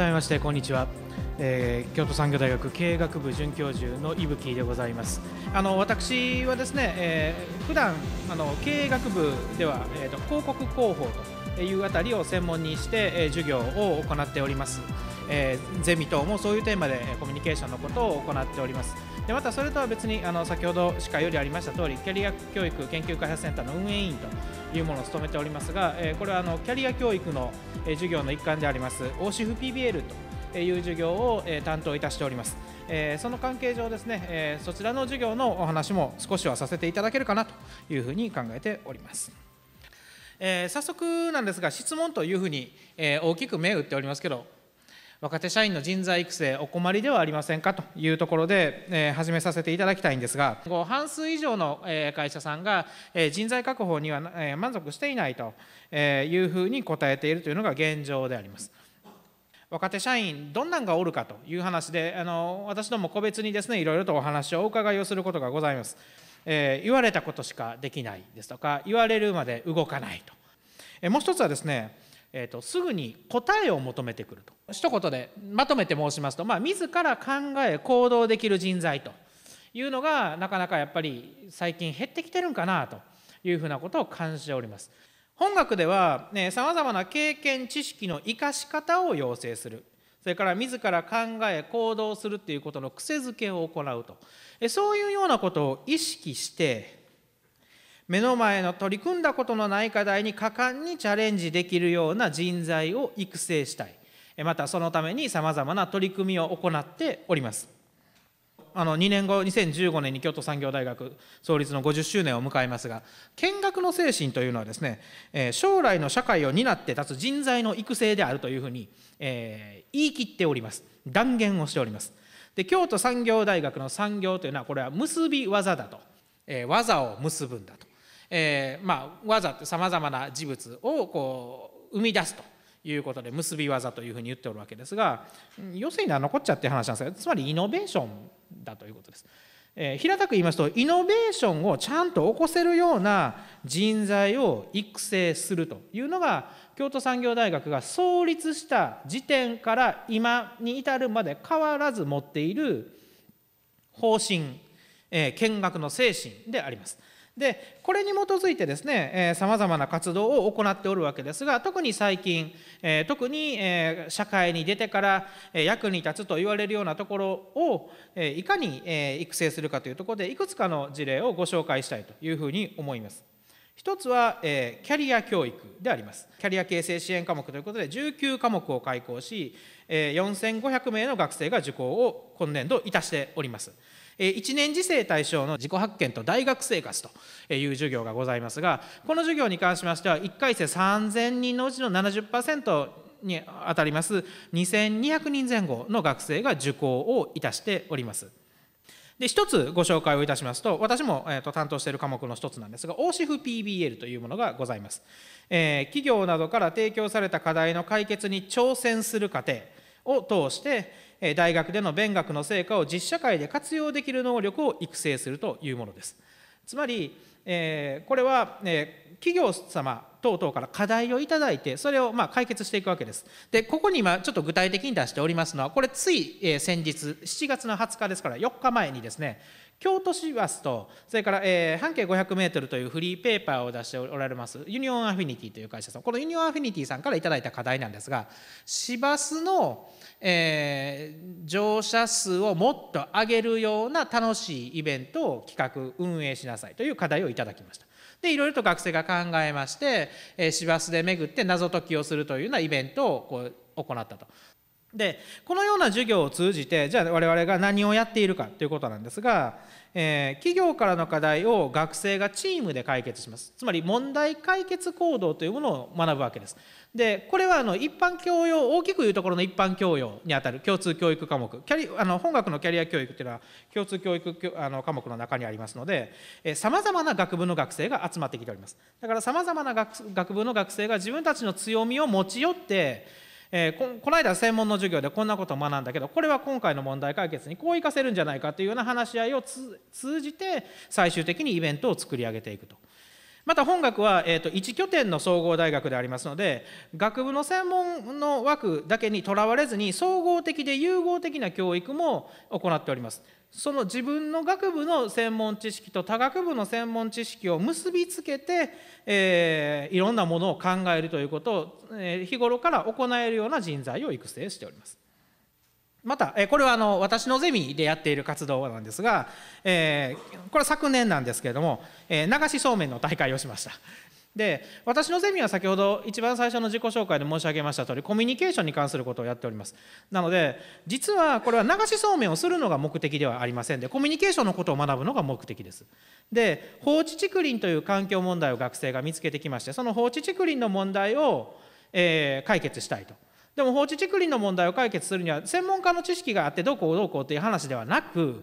改めましてこんにちは、えー、京都産業大学経営学部准教授の伊吹でございますあの私はですね、えー、普段あの経営学部では、えーと、広告広報というあたりを専門にして、えー、授業を行っております、えー、ゼミ等もそういうテーマでコミュニケーションのことを行っておりますでまたそれとは別にあの先ほど歯科よりありました通りキャリア教育研究開発センターの運営委員というものを務めておりますが、えこれはあのキャリア教育の、え授業の一環であります OCFPBL という授業を、え担当いたしております。えその関係上ですね、えそちらの授業のお話も少しはさせていただけるかなというふうに考えております。え早速なんですが質問というふうに、え大きく目打っておりますけど若手社員の人材育成お困りではありませんかというところで、え始めさせていただきたいんですが半数以上の会社さんが人材確保には満足していないというふうに答えているというのが現状であります。若手社員どんなんがおるかという話であの私ども個別にですねいろいろとお話をお伺いをすることがございます、えー、言われたことしかできないですとか言われるまで動かないと、えー、もう一つはですねえーと、すぐに答えを求めてくると一言でまとめて申しますと、まあ、自ら考え行動できる人材というのがなかなかやっぱり最近減ってきてるんかなというふうなことを感じております。本学ではさまざまな経験知識の生かし方を要請するそれから自ら考え行動するっていうことの癖づけを行うとそういうようなことを意識して目の前の取り組んだことのない課題に果敢にチャレンジできるような人材を育成したいまたそのためにさまざまな取り組みを行っておりますあの2年後2015年に京都産業大学創立の50周年を迎えますが見学の精神というのはですね、え将来の社会を担って立つ人材の育成であるというふうに、え言い切っております断言をしておりますで京都産業大学の産業というのはこれは結び技だと、え技を結ぶんだとえー、まあ、技ってさまざまな事物をこう生み出すということで結び技というふうに言っておるわけですが要するに残っちゃって話なんですがつまりイノベーションだということです。えー、平たく言いますとイノベーションをちゃんと起こせるような人材を育成するというのが京都産業大学が創立した時点から今に至るまで変わらず持っている方針、えー、見学の精神であります。でこれに基づいてですねさまざまな活動を行っておるわけですが特に最近特に社会に出てから役に立つと言われるようなところをいかに育成するかというところでいくつかの事例をご紹介したいというふうに思います。一つは、えー、キャリア教育であります。キャリア形成支援科目ということで、19科目を開講し、えー、4500名の学生が受講を今年度いたしております。1年次生対象の自己発見と大学生活という授業がございますがこの授業に関しましては1回生3,000人のうちの70%にあたります2,200人前後の学生が受講をいたしております。で一つご紹介をいたしますと私も、えー、と担当している科目の一つなんですが o s i f p b l というものがございます、えー、企業などから提供された課題の解決に挑戦する過程を通して大学での勉学の成果を実社会で活用できる能力を育成するというものですつまり、えこれは、え企業様等々から課題をいただいてそれをま解決していくわけですでここに今ちょっと具体的に出しておりますのはこれつい、え先日7月の20日ですから4日前にですね京都市バスとそれから、え半径 500m というフリーペーパーを出しておられますユニオンアフィニティという会社さんこのユニオンアフィニティさんから頂いた課題なんですが市バスのえー、乗車数をもっと上げるような楽しいイベントを企画運営しなさいという課題をいただきました。でいろいろと学生が考えまして市バスで巡って謎解きをするというようなイベントをこう行ったと。でこのような授業を通じてじゃあ我々が何をやっているかということなんですが、えー、企業からの課題を学生がチームで解決しますつまり問題解決行動というものを学ぶわけですでこれはあの一般教養大きく言うところの一般教養にあたる共通教育科目キャリあの本学のキャリア教育というのは共通教育あの科目の中にありますのでさまざまな学部の学生が集まってきておりますだからさまざまな学部の学生が自分たちの強みを持ち寄ってえー、この間専門の授業でこんなことを学んだけどこれは今回の問題解決にこう生かせるんじゃないかというような話し合いを通じて最終的にイベントを作り上げていくと。また本学は、えーと、と1拠点の総合大学でありますので学部の専門の枠だけにとらわれずに総合的で融合的な教育も行っておりますその自分の学部の専門知識と他学部の専門知識を結びつけて、えー、いろんなものを考えるということを、えー、日頃から行えるような人材を育成しておりますまた、えこれはあの私のゼミでやっている活動なんですが、えこれは昨年なんですけれども、え流しそうめんの大会をしました。で私のゼミは先ほど一番最初の自己紹介で申し上げました通りコミュニケーションに関することをやっておりますなので実はこれは流しそうめんをするのが目的ではありませんでコミュニケーションのことを学ぶのが目的ですで放置竹林という環境問題を学生が見つけてきましてその放置竹林の問題を、えー、解決したいとでも放置竹林の問題を解決するには専門家の知識があってどうこうどうこうという話ではなく、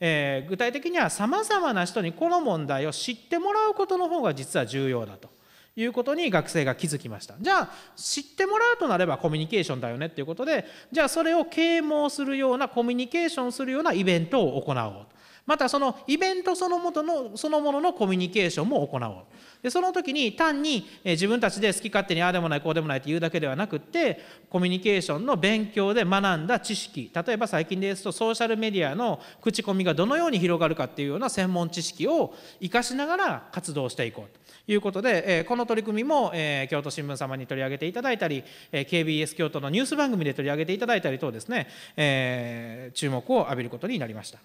えー、具体的にはさまざまな人にこの問題を知ってもらうことの方が実は重要だと。いうことに学生が気づきましたじゃあ知ってもらうとなればコミュニケーションだよねっていうことでじゃあそれを啓蒙するようなコミュニケーションするようなイベントを行おうまたそのイベントそのものそのもののコミュニケーションも行おうでその時に単に自分たちで好き勝手にああでもないこうでもないって言うだけではなくってコミュニケーションの勉強で学んだ知識例えば最近ですとソーシャルメディアの口コミがどのように広がるかっていうような専門知識を生かしながら活動していこうということでこの取り組みも京都新聞様に取り上げていただいたり KBS 京都のニュース番組で取り上げていただいたり等ですね注目を浴びることになりました。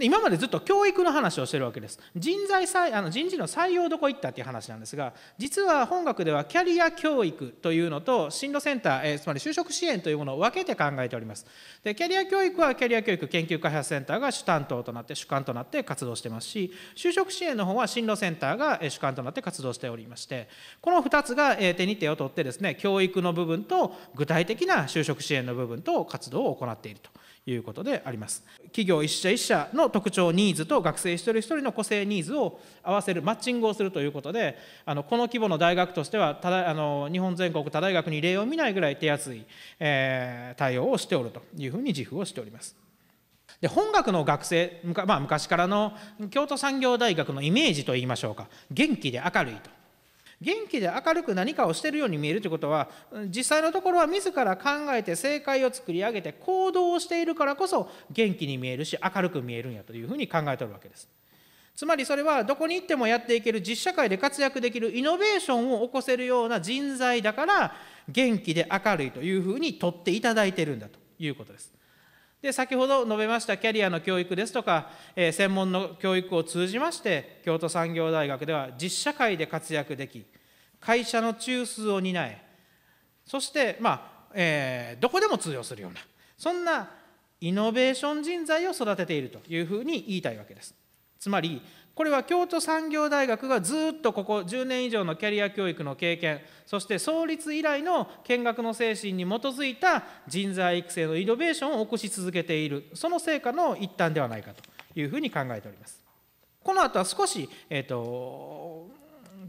今までずっと教育の話をしてるわけです人材あの人事の採用どこ行ったっていう話なんですが実は本学ではキャリア教育というのと進路センター、えー、つまり就職支援というものを分けて考えておりますでキャリア教育はキャリア教育研究開発センターが主担当となって主幹となって活動してますし就職支援の方は進路センターが主幹となって活動しておりましてこの2つが手に手を取ってですね教育の部分と具体的な就職支援の部分と活動を行っているということであります企業一社一社の特徴ニーズと学生一人一人の個性ニーズを合わせるマッチングをするということであのこの規模の大学としてはただあの日本全国他大学に例を見ないぐらい手厚い、えー、対応をしておるというふうに自負をしております。で本学の学生、まあ、昔からの京都産業大学のイメージといいましょうか元気で明るいと元気で明るく何かをしているように見えるということは実際のところは自ら考えて正解を作り上げて行動をしているからこそ元気に見えるし明るく見えるんやというふうに考えておるわけです。つまりそれはどこに行ってもやっていける実社会で活躍できるイノベーションを起こせるような人材だから元気で明るいというふうにとっていただいているんだということです。で先ほど述べましたキャリアの教育ですとか、えー、専門の教育を通じまして京都産業大学では実社会で活躍でき会社の中枢を担えそして、まあえー、どこでも通用するようなそんなイノベーション人材を育てているというふうに言いたいわけです。つまりこれは京都産業大学がずっとここ10年以上のキャリア教育の経験そして創立以来の見学の精神に基づいた人材育成のイノベーションを起こし続けているその成果の一端ではないかというふうに考えております。この後は少し、えーと、と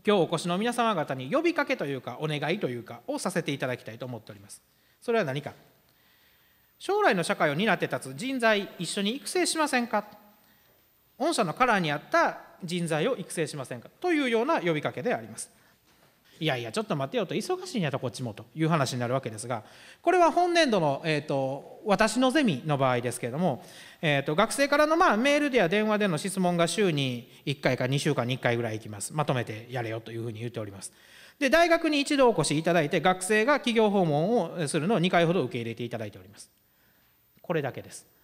今日お越しの皆様方に呼びかけというかお願いというかをさせていただきたいと思っております。それは何か将来の社会を担って立つ人材一緒に育成しませんか御社のカラーに合った人材を育成しませんかというような呼びかけであります。いやいや、ちょっと待てよと、忙しいんやと、こっちもという話になるわけですが、これは本年度の、えーと、私のゼミの場合ですけれども、えーと、学生からの、まあ、メールでや電話での質問が週に1回か2週間に1回ぐらいいきます、まとめてやれよというふうに言っております。で大学に一度お越しいただいて、学生が企業訪問をするのを2回ほど受け入れていただいております。これだけです。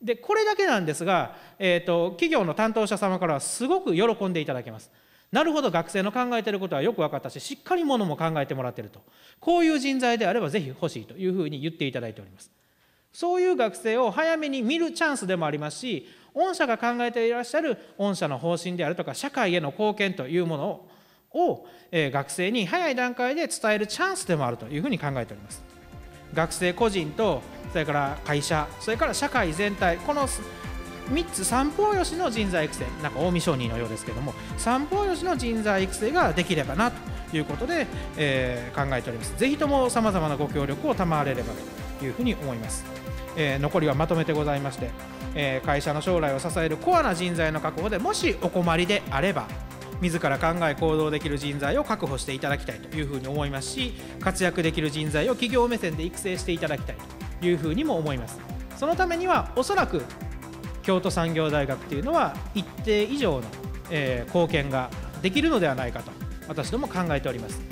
でこれだけなんですが、えーと、企業の担当者様からはすごく喜んでいただけます。なるほど学生の考えてることはよく分かったししっかりものも考えてもらってるとこういう人材であればぜひ欲しいというふうに言っていただいております。そういう学生を早めに見るチャンスでもありますし御社が考えていらっしゃる御社の方針であるとか社会への貢献というものをを、えー、学生に早い段階で伝えるチャンスでもあるというふうに考えております。学生個人とそれから会社それから社会全体この3つ三方よしの人材育成なんか近江商人のようですけども三方よしの人材育成ができればなということで、えー、考えております是非ともさまざまなご協力を賜れればというふうに思います、えー、残りはまとめてございまして、えー、会社の将来を支えるコアな人材の確保でもしお困りであれば自ら考え行動できる人材を確保していただきたいというふうに思いますし活躍できる人材を企業目線で育成していただきたいというふうにも思いますそのためにはおそらく京都産業大学というのは一定以上の、え貢献ができるのではないかと私ども考えております